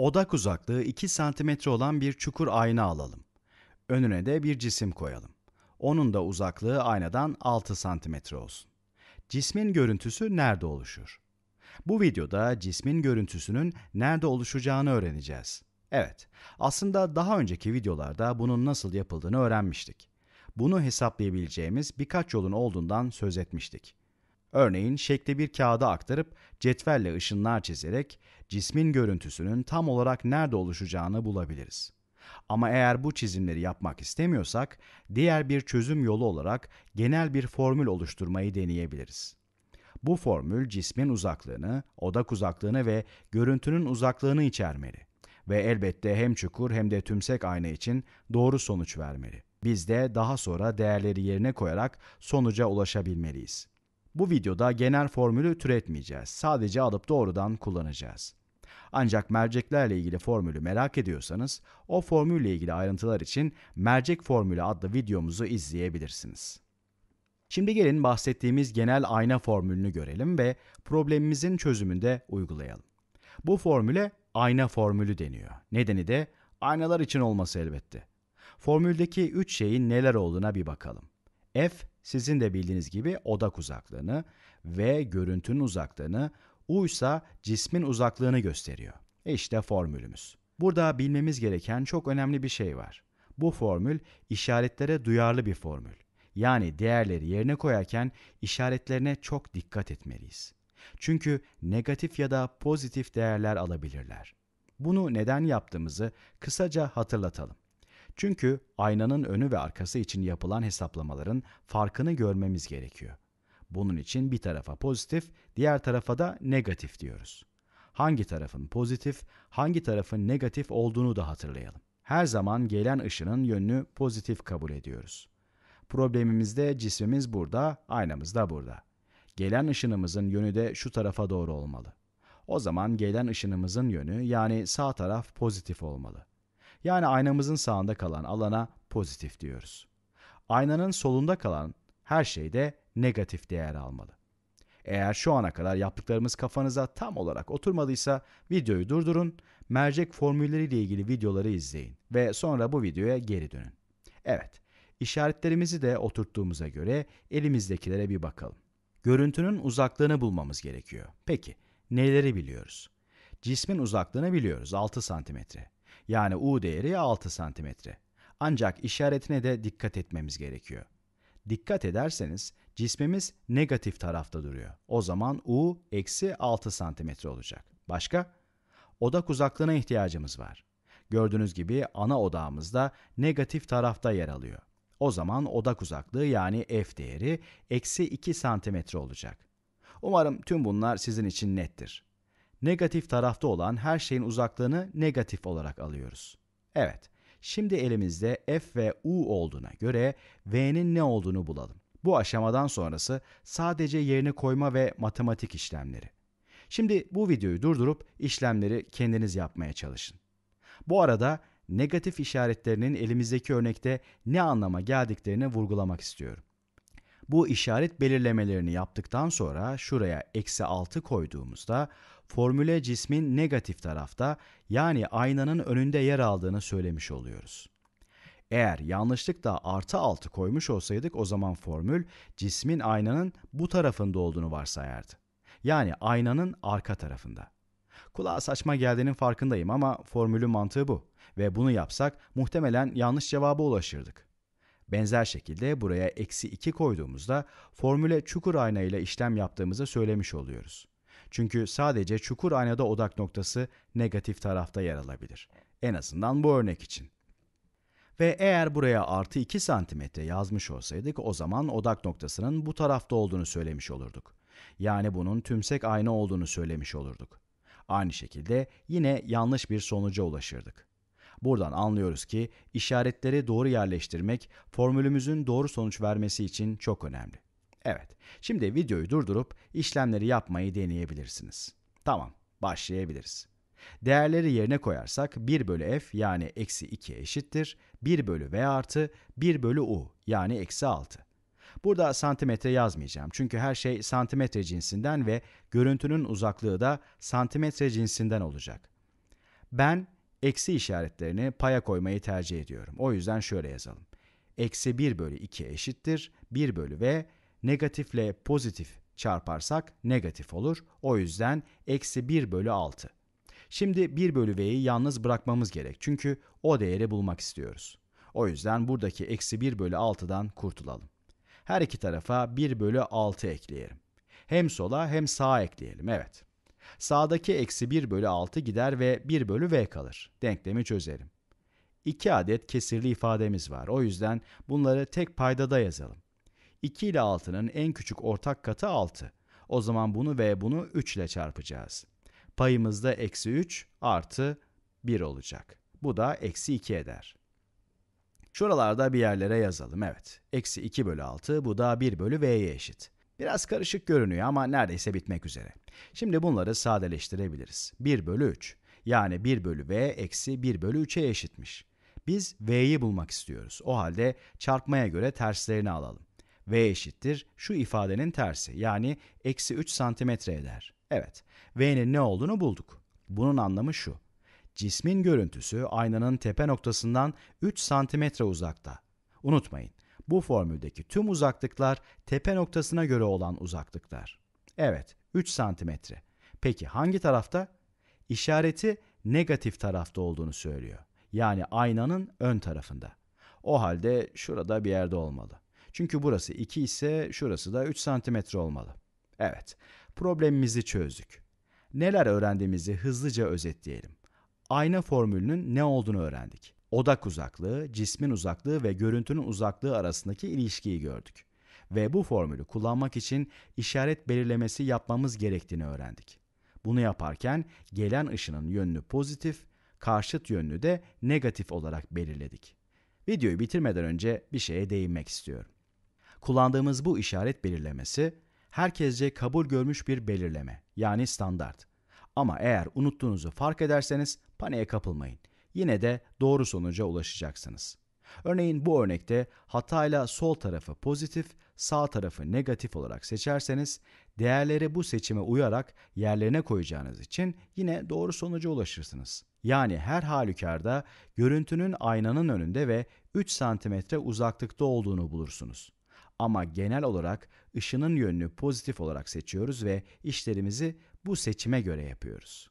Odak uzaklığı 2 cm olan bir çukur ayna alalım. Önüne de bir cisim koyalım. Onun da uzaklığı aynadan 6 cm olsun. Cismin görüntüsü nerede oluşur? Bu videoda cismin görüntüsünün nerede oluşacağını öğreneceğiz. Evet, aslında daha önceki videolarda bunun nasıl yapıldığını öğrenmiştik. Bunu hesaplayabileceğimiz birkaç yolun olduğundan söz etmiştik. Örneğin şekli bir kağıda aktarıp cetvelle ışınlar çizerek cismin görüntüsünün tam olarak nerede oluşacağını bulabiliriz. Ama eğer bu çizimleri yapmak istemiyorsak, diğer bir çözüm yolu olarak genel bir formül oluşturmayı deneyebiliriz. Bu formül cismin uzaklığını, odak uzaklığını ve görüntünün uzaklığını içermeli ve elbette hem çukur hem de tümsek ayna için doğru sonuç vermeli. Biz de daha sonra değerleri yerine koyarak sonuca ulaşabilmeliyiz. Bu videoda genel formülü türetmeyeceğiz. Sadece alıp doğrudan kullanacağız. Ancak merceklerle ilgili formülü merak ediyorsanız o formülle ilgili ayrıntılar için mercek formülü adlı videomuzu izleyebilirsiniz. Şimdi gelin bahsettiğimiz genel ayna formülünü görelim ve problemimizin çözümünde uygulayalım. Bu formüle ayna formülü deniyor. Nedeni de aynalar için olması elbette. Formüldeki 3 şeyin neler olduğuna bir bakalım. F sizin de bildiğiniz gibi odak uzaklığını ve görüntünün uzaklığını, U ise cismin uzaklığını gösteriyor. İşte formülümüz. Burada bilmemiz gereken çok önemli bir şey var. Bu formül işaretlere duyarlı bir formül. Yani değerleri yerine koyarken işaretlerine çok dikkat etmeliyiz. Çünkü negatif ya da pozitif değerler alabilirler. Bunu neden yaptığımızı kısaca hatırlatalım. Çünkü aynanın önü ve arkası için yapılan hesaplamaların farkını görmemiz gerekiyor. Bunun için bir tarafa pozitif, diğer tarafa da negatif diyoruz. Hangi tarafın pozitif, hangi tarafın negatif olduğunu da hatırlayalım. Her zaman gelen ışının yönünü pozitif kabul ediyoruz. Problemimizde cismimiz burada, aynamız da burada. Gelen ışınımızın yönü de şu tarafa doğru olmalı. O zaman gelen ışınımızın yönü yani sağ taraf pozitif olmalı. Yani aynamızın sağında kalan alana pozitif diyoruz. Aynanın solunda kalan her şeyde negatif değer almalı. Eğer şu ana kadar yaptıklarımız kafanıza tam olarak oturmadıysa videoyu durdurun, mercek formülleriyle ilgili videoları izleyin ve sonra bu videoya geri dönün. Evet, işaretlerimizi de oturttuğumuza göre elimizdekilere bir bakalım. Görüntünün uzaklığını bulmamız gerekiyor. Peki, neleri biliyoruz? Cismin uzaklığını biliyoruz 6 santimetre. Yani U değeri 6 cm. Ancak işaretine de dikkat etmemiz gerekiyor. Dikkat ederseniz cismimiz negatif tarafta duruyor. O zaman U eksi 6 cm olacak. Başka? Odak uzaklığına ihtiyacımız var. Gördüğünüz gibi ana odağımızda negatif tarafta yer alıyor. O zaman odak uzaklığı yani f değeri eksi 2 cm olacak. Umarım tüm bunlar sizin için nettir negatif tarafta olan her şeyin uzaklığını negatif olarak alıyoruz. Evet, şimdi elimizde f ve u olduğuna göre v'nin ne olduğunu bulalım. Bu aşamadan sonrası sadece yerini koyma ve matematik işlemleri. Şimdi bu videoyu durdurup işlemleri kendiniz yapmaya çalışın. Bu arada negatif işaretlerinin elimizdeki örnekte ne anlama geldiklerini vurgulamak istiyorum. Bu işaret belirlemelerini yaptıktan sonra şuraya eksi 6 koyduğumuzda formüle cismin negatif tarafta yani aynanın önünde yer aldığını söylemiş oluyoruz. Eğer yanlışlıkla artı 6 koymuş olsaydık o zaman formül cismin aynanın bu tarafında olduğunu varsayardı. Yani aynanın arka tarafında. Kulağa saçma geldiğinin farkındayım ama formülün mantığı bu ve bunu yapsak muhtemelen yanlış cevaba ulaşırdık. Benzer şekilde buraya eksi 2 koyduğumuzda formüle çukur ayna ile işlem yaptığımızı söylemiş oluyoruz. Çünkü sadece çukur aynada odak noktası negatif tarafta yer alabilir. En azından bu örnek için. Ve eğer buraya artı 2 santimetre yazmış olsaydık o zaman odak noktasının bu tarafta olduğunu söylemiş olurduk. Yani bunun tümsek ayna olduğunu söylemiş olurduk. Aynı şekilde yine yanlış bir sonuca ulaşırdık. Buradan anlıyoruz ki işaretleri doğru yerleştirmek formülümüzün doğru sonuç vermesi için çok önemli. Evet, şimdi videoyu durdurup işlemleri yapmayı deneyebilirsiniz. Tamam, başlayabiliriz. Değerleri yerine koyarsak 1 bölü f yani eksi 2 eşittir. 1 bölü v artı 1 bölü u yani eksi 6. Burada santimetre yazmayacağım çünkü her şey santimetre cinsinden ve görüntünün uzaklığı da santimetre cinsinden olacak. Ben eksi işaretlerini paya koymayı tercih ediyorum. O yüzden şöyle yazalım. Eksi 1 bölü 2 eşittir 1 bölü v negatifle pozitif çarparsak negatif olur. O yüzden eksi 1 bölü 6. Şimdi 1 bölü v'yi yalnız bırakmamız gerek çünkü o değeri bulmak istiyoruz. O yüzden buradaki eksi 1 bölü 6'dan kurtulalım. Her iki tarafa 1 bölü 6 ekleyelim. Hem sola hem sağa ekleyelim evet. Sağdaki eksi 1 bölü 6 gider ve 1 bölü v kalır. Denklemi çözelim. 2 adet kesirli ifademiz var. O yüzden bunları tek paydada yazalım. 2 ile 6'nın en küçük ortak katı 6. O zaman bunu ve bunu 3 ile çarpacağız. Payımızda eksi 3 artı 1 olacak. Bu da eksi 2 eder. Şuralarda bir yerlere yazalım. Evet. Eksi 2 bölü 6 bu da 1 bölü v'ye eşit. Biraz karışık görünüyor ama neredeyse bitmek üzere. Şimdi bunları sadeleştirebiliriz. 1 bölü 3 yani 1 bölü v eksi 1 bölü 3'e eşitmiş. Biz v'yi bulmak istiyoruz. O halde çarpmaya göre terslerini alalım. v eşittir şu ifadenin tersi yani eksi 3 santimetre eder. Evet v'nin ne olduğunu bulduk. Bunun anlamı şu. Cismin görüntüsü aynanın tepe noktasından 3 santimetre uzakta. Unutmayın bu formüldeki tüm uzaklıklar tepe noktasına göre olan uzaklıklar. Evet, 3 santimetre. Peki hangi tarafta? İşareti negatif tarafta olduğunu söylüyor. Yani aynanın ön tarafında. O halde şurada bir yerde olmalı. Çünkü burası 2 ise şurası da 3 santimetre olmalı. Evet, problemimizi çözdük. Neler öğrendiğimizi hızlıca özetleyelim. Ayna formülünün ne olduğunu öğrendik odak uzaklığı, cismin uzaklığı ve görüntünün uzaklığı arasındaki ilişkiyi gördük. Ve bu formülü kullanmak için işaret belirlemesi yapmamız gerektiğini öğrendik. Bunu yaparken gelen ışının yönünü pozitif, karşıt yönünü de negatif olarak belirledik. Videoyu bitirmeden önce bir şeye değinmek istiyorum. Kullandığımız bu işaret belirlemesi herkesce kabul görmüş bir belirleme yani standart. Ama eğer unuttuğunuzu fark ederseniz paniğe kapılmayın yine de doğru sonuca ulaşacaksınız. Örneğin bu örnekte hatayla sol tarafı pozitif, sağ tarafı negatif olarak seçerseniz değerleri bu seçime uyarak yerlerine koyacağınız için yine doğru sonuca ulaşırsınız. Yani her halükarda görüntünün aynanın önünde ve 3 cm uzaklıkta olduğunu bulursunuz. Ama genel olarak ışının yönünü pozitif olarak seçiyoruz ve işlerimizi bu seçime göre yapıyoruz.